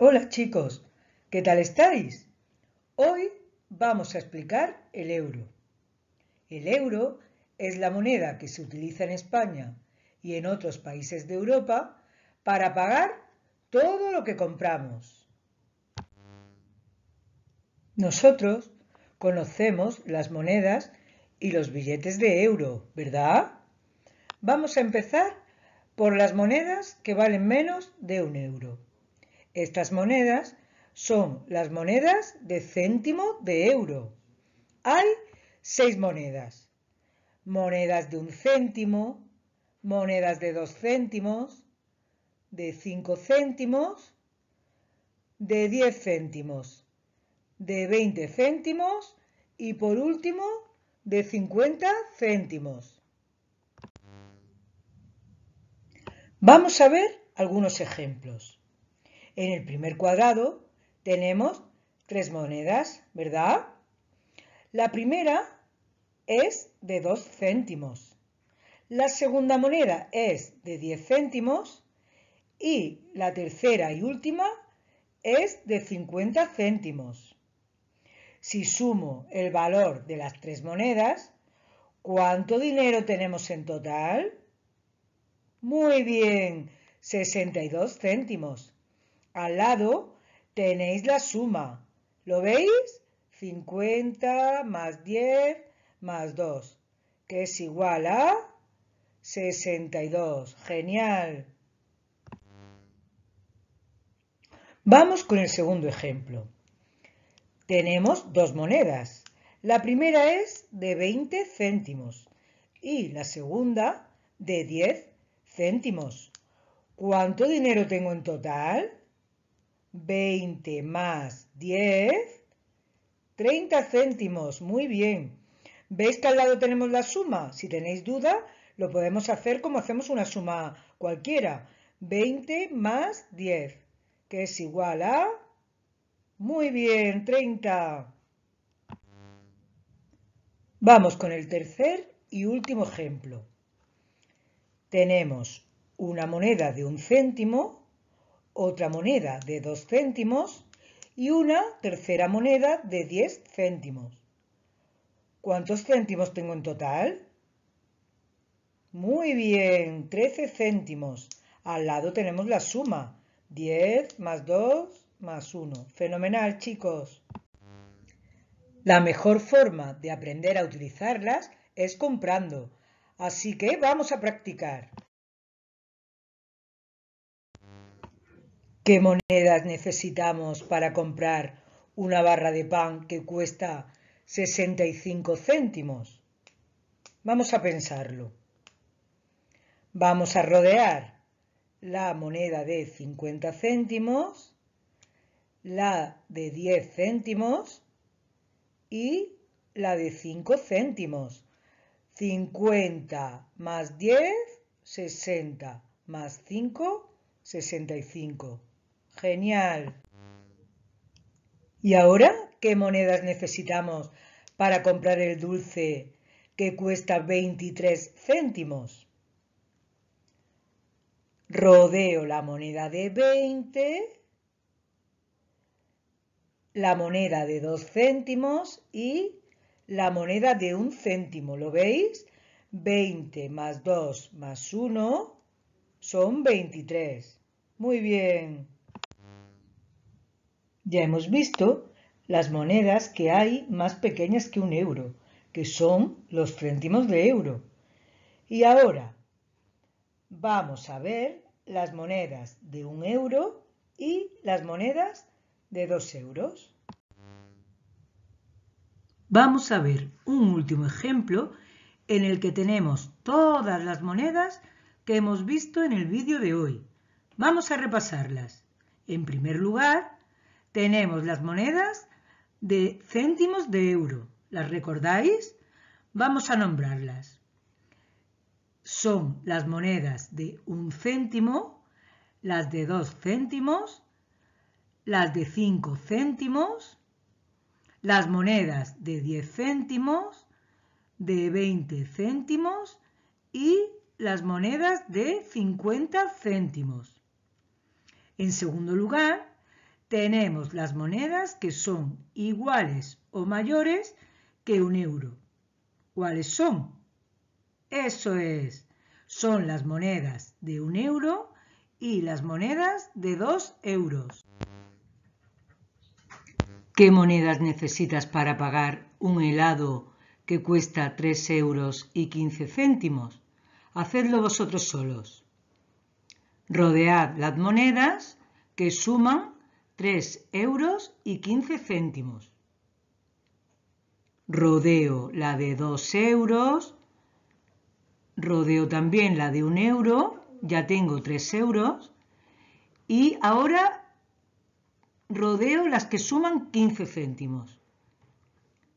Hola chicos, ¿qué tal estáis? Hoy vamos a explicar el euro. El euro es la moneda que se utiliza en España y en otros países de Europa para pagar todo lo que compramos. Nosotros conocemos las monedas y los billetes de euro, ¿verdad? Vamos a empezar por las monedas que valen menos de un euro. Estas monedas son las monedas de céntimo de euro. Hay seis monedas. Monedas de un céntimo, monedas de dos céntimos, de cinco céntimos, de diez céntimos, de veinte céntimos y por último de cincuenta céntimos. Vamos a ver algunos ejemplos. En el primer cuadrado tenemos tres monedas, ¿verdad? La primera es de 2 céntimos. La segunda moneda es de 10 céntimos y la tercera y última es de 50 céntimos. Si sumo el valor de las tres monedas, ¿cuánto dinero tenemos en total? Muy bien, 62 céntimos. Al lado tenéis la suma. ¿Lo veis? 50 más 10 más 2, que es igual a 62. Genial. Vamos con el segundo ejemplo. Tenemos dos monedas. La primera es de 20 céntimos y la segunda de 10 céntimos. ¿Cuánto dinero tengo en total? 20 más 10, 30 céntimos. Muy bien. ¿Veis que al lado tenemos la suma? Si tenéis duda, lo podemos hacer como hacemos una suma cualquiera. 20 más 10, que es igual a... Muy bien, 30. Vamos con el tercer y último ejemplo. Tenemos una moneda de un céntimo otra moneda de 2 céntimos y una tercera moneda de 10 céntimos. ¿Cuántos céntimos tengo en total? Muy bien, 13 céntimos. Al lado tenemos la suma, 10 más 2 más 1. Fenomenal, chicos. La mejor forma de aprender a utilizarlas es comprando, así que vamos a practicar. ¿Qué monedas necesitamos para comprar una barra de pan que cuesta 65 céntimos? Vamos a pensarlo. Vamos a rodear la moneda de 50 céntimos, la de 10 céntimos y la de 5 céntimos. 50 más 10, 60 más 5, 65. Genial. ¿Y ahora qué monedas necesitamos para comprar el dulce que cuesta 23 céntimos? Rodeo la moneda de 20 la moneda de 2 céntimos y la moneda de 1 céntimo. ¿Lo veis? 20 más 2 más 1 son 23. Muy bien. Ya hemos visto las monedas que hay más pequeñas que un euro, que son los céntimos de euro. Y ahora vamos a ver las monedas de un euro y las monedas de dos euros. Vamos a ver un último ejemplo en el que tenemos todas las monedas que hemos visto en el vídeo de hoy. Vamos a repasarlas. En primer lugar, tenemos las monedas de céntimos de euro. ¿Las recordáis? Vamos a nombrarlas. Son las monedas de un céntimo, las de dos céntimos, las de cinco céntimos, las monedas de diez céntimos, de veinte céntimos y las monedas de 50 céntimos. En segundo lugar, tenemos las monedas que son iguales o mayores que un euro. ¿Cuáles son? Eso es, son las monedas de un euro y las monedas de dos euros. ¿Qué monedas necesitas para pagar un helado que cuesta tres euros y 15 céntimos? Hacedlo vosotros solos. Rodead las monedas que suman 3 euros y 15 céntimos. Rodeo la de 2 euros, rodeo también la de 1 euro, ya tengo 3 euros, y ahora rodeo las que suman 15 céntimos.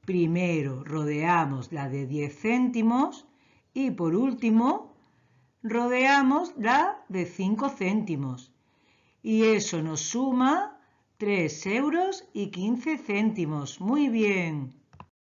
Primero rodeamos la de 10 céntimos y por último rodeamos la de 5 céntimos. Y eso nos suma 3 euros y 15 céntimos. Muy bien.